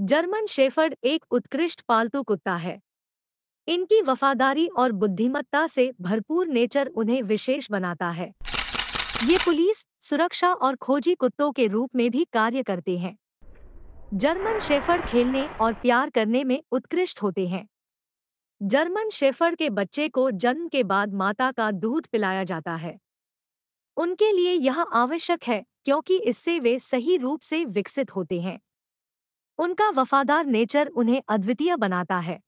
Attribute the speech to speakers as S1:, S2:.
S1: German shepherd एक उत्कृष्ट पालतू कुत्ता है इनकी वफादारी और बुद्धिमत्ता से भरपूर नेचर उन्हें विशेष बनाता है ये पुलिस सुरक्षा और खोजी कुत्तों के रूप में भी कार्य करते हैं जर्मन शेफर्ड खेलने और प्यार करने में उत्कृष्ट होते हैं जर्मन शेफर्ड के बच्चे को जन्म के बाद माता का दूध पिलाया जाता है उनके लिए यह आवश्यक है क्योंकि इससे वे सही रूप से विकसित होते हैं उनका वफादार नेचर उन्हें अद्वितीय बनाता है